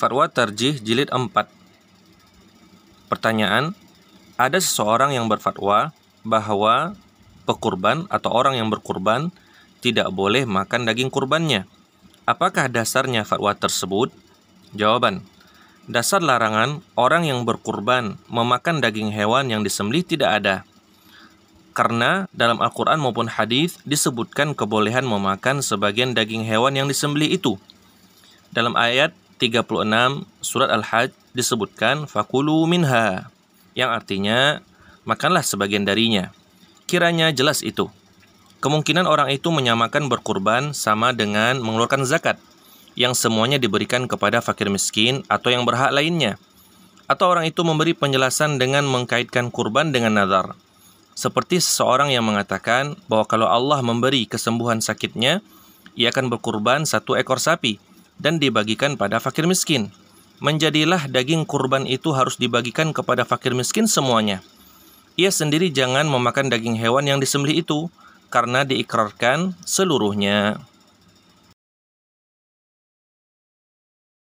Fatwa Tarjih Jilid 4 Pertanyaan Ada seseorang yang berfatwa bahwa pekurban atau orang yang berkurban tidak boleh makan daging kurbannya. Apakah dasarnya fatwa tersebut? Jawaban Dasar larangan orang yang berkurban memakan daging hewan yang disembelih tidak ada. Karena dalam Al-Quran maupun hadis disebutkan kebolehan memakan sebagian daging hewan yang disembelih itu. Dalam ayat 36 surat Al-Hajj disebutkan fakulu minha yang artinya makanlah sebagian darinya. Kiranya jelas itu. Kemungkinan orang itu menyamakan berkurban sama dengan mengeluarkan zakat yang semuanya diberikan kepada fakir miskin atau yang berhak lainnya. Atau orang itu memberi penjelasan dengan mengkaitkan kurban dengan nazar. Seperti seseorang yang mengatakan bahwa kalau Allah memberi kesembuhan sakitnya, ia akan berkurban satu ekor sapi dan dibagikan pada fakir miskin. Menjadilah daging kurban itu harus dibagikan kepada fakir miskin semuanya. Ia sendiri jangan memakan daging hewan yang disembelih itu, karena diikrarkan seluruhnya.